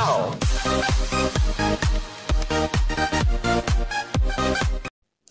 now.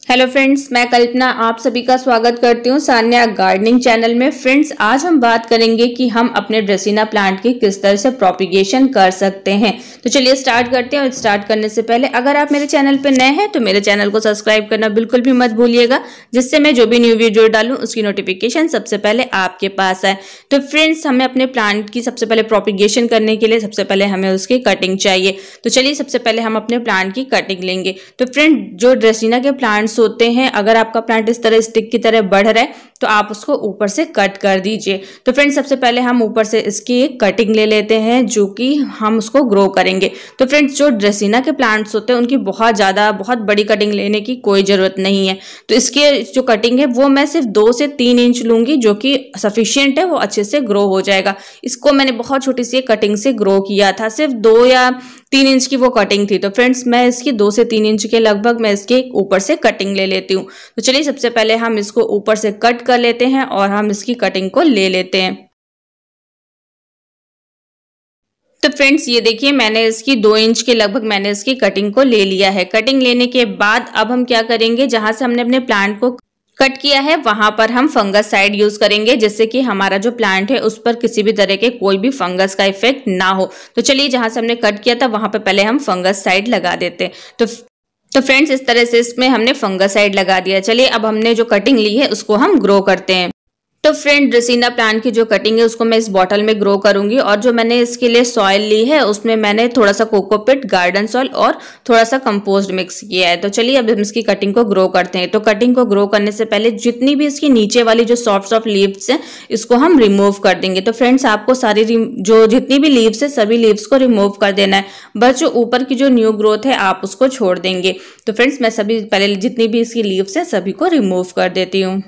Hello friends मैं कल्पना आप सभी का स्वागत करती हूँ सान्या गार्डनिंग चैनल में फ्रेंड्स आज हम बात करेंगे कि हम अपने ड्रेसिना प्लांट की किस तरह से प्रोपिगेशन कर सकते हैं तो चलिए स्टार्ट करते हैं और स्टार्ट करने से पहले अगर आप मेरे चैनल पर नए हैं तो मेरे चैनल को सब्सक्राइब करना बिल्कुल भी मत भूलिएगा जिससे मैं जो भी न्यू वीडियो डालूँ उसकी नोटिफिकेशन सबसे पहले आपके पास आए तो फ्रेंड्स हमें अपने प्लांट की सबसे पहले प्रोपिगेशन करने के लिए सबसे पहले हमें उसकी कटिंग चाहिए तो चलिए सबसे पहले हम अपने प्लांट की कटिंग लेंगे तो फ्रेंड जो ड्रेसिना के प्लांट्स होते हैं अगर आपका प्लांट इस तरह स्टिक की तरह बढ़ रहा है तो आप उसको ऊपर से कट कर दीजिए तो फ्रेंड्स सबसे पहले हम ऊपर से इसकी एक कटिंग ले लेते हैं जो कि हम उसको ग्रो करेंगे तो फ्रेंड्स जो ड्रेसिना के प्लांट्स होते हैं उनकी बहुत ज़्यादा बहुत बड़ी कटिंग लेने की कोई ज़रूरत नहीं है तो इसके जो कटिंग है वो मैं सिर्फ दो से तीन इंच लूँगी जो कि सफिशियंट है वो अच्छे से ग्रो हो जाएगा इसको मैंने बहुत छोटी सी कटिंग से ग्रो किया था सिर्फ दो या तीन इंच की वो कटिंग थी तो फ्रेंड्स मैं इसकी दो से तीन इंच के लगभग मैं इसके ऊपर से कटिंग ले लेती हूँ तो चलिए सबसे पहले हम इसको ऊपर से कट कर लेते हैं और हम इसकी कटिंग को ले लेते हैं तो फ्रेंड्स ये देखिए मैंने इसकी दो इंच के लगभग मैंने इसकी कटिंग को ले लिया है कटिंग लेने के बाद अब हम क्या करेंगे जहां से हमने अपने प्लांट को कट किया है वहां पर हम फंगस साइड यूज करेंगे जिससे कि हमारा जो प्लांट है उस पर किसी भी तरह के कोई भी फंगस का इफेक्ट ना हो तो चलिए जहां से हमने कट किया था वहां पर पहले हम फंगस साइड लगा देते हैं तो तो फ्रेंड्स इस तरह से इसमें हमने फंगस साइड लगा दिया चलिए अब हमने जो कटिंग ली है उसको हम ग्रो करते हैं तो फ्रेंड ड्रेसिना प्लांट की जो कटिंग है उसको मैं इस बॉटल में ग्रो करूंगी और जो मैंने इसके लिए सॉइल ली है उसमें मैंने थोड़ा सा कोकोपिट गार्डन सॉइल और थोड़ा सा कंपोस्ट मिक्स किया है तो चलिए अब हम इसकी कटिंग को ग्रो करते हैं तो कटिंग को ग्रो करने से पहले जितनी भी इसकी नीचे वाली जो सॉफ्ट सॉफ्ट लीव्स हैं इसको हम रिमूव कर देंगे तो फ्रेंड्स आपको सारी जो जितनी भी लीव्स है सभी लीव्स को रिमूव कर देना है बस जो ऊपर की जो न्यू ग्रोथ है आप उसको छोड़ देंगे तो फ्रेंड्स मैं सभी पहले जितनी भी इसकी लीव्स है सभी को रिमूव कर देती हूँ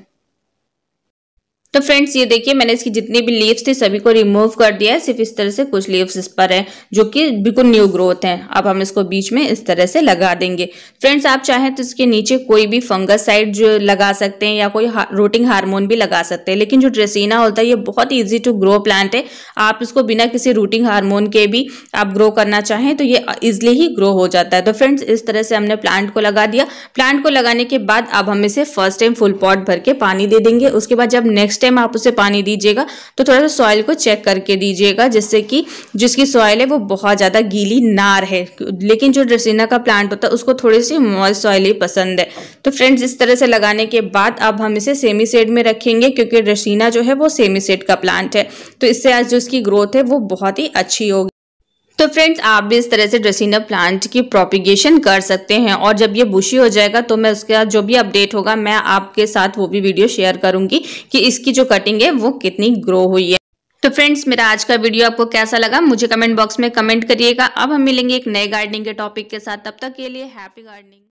तो फ्रेंड्स ये देखिए मैंने इसकी जितनी भी लीव्स थी सभी को रिमूव कर दिया है सिर्फ इस तरह से कुछ लीव्स इस पर है जो कि बिल्कुल न्यू ग्रोथ है अब हम इसको बीच में इस तरह से लगा देंगे फ्रेंड्स आप चाहें तो इसके नीचे कोई भी फंगस साइड जो लगा सकते हैं या कोई हा, रोटिंग हार्मोन भी लगा सकते हैं लेकिन जो ड्रेसिना होता है ये बहुत ईजी टू ग्रो प्लांट है आप इसको बिना किसी रूटिंग हारमोन के भी आप ग्रो करना चाहें तो ये ईजिली ही ग्रो हो जाता है तो फ्रेंड्स इस तरह से हमने प्लांट को लगा दिया प्लांट को लगाने के बाद अब हम इसे फर्स्ट टाइम फुल पॉट भर के पानी दे देंगे उसके बाद जब नेक्स्ट टाइम आप उसे पानी दीजिएगा तो थोड़ा सा सॉइल को चेक करके दीजिएगा जिससे कि जिसकी सॉइल है वो बहुत ज़्यादा गीली ना रहे लेकिन जो ड्रेसिना का प्लांट होता है उसको थोड़ी सी मॉल सॉइल ही पसंद है तो फ्रेंड्स इस तरह से लगाने के बाद अब हम इसे सेमी सेड में रखेंगे क्योंकि ड्रेसिना जो है वो सेमी सेड का प्लांट है तो इससे आज जो इसकी ग्रोथ है वो बहुत ही अच्छी होगी तो फ्रेंड्स आप भी इस तरह से ड्रेसिना प्लांट की प्रोपिगेशन कर सकते हैं और जब ये बुशी हो जाएगा तो मैं उसके जो भी अपडेट होगा मैं आपके साथ वो भी वीडियो शेयर करूंगी कि इसकी जो कटिंग है वो कितनी ग्रो हुई है तो फ्रेंड्स मेरा आज का वीडियो आपको कैसा लगा मुझे कमेंट बॉक्स में कमेंट करिएगा अब हम मिलेंगे एक नए गार्डनिंग के टॉपिक के साथ तब तक के लिए हैप्पी गार्डनिंग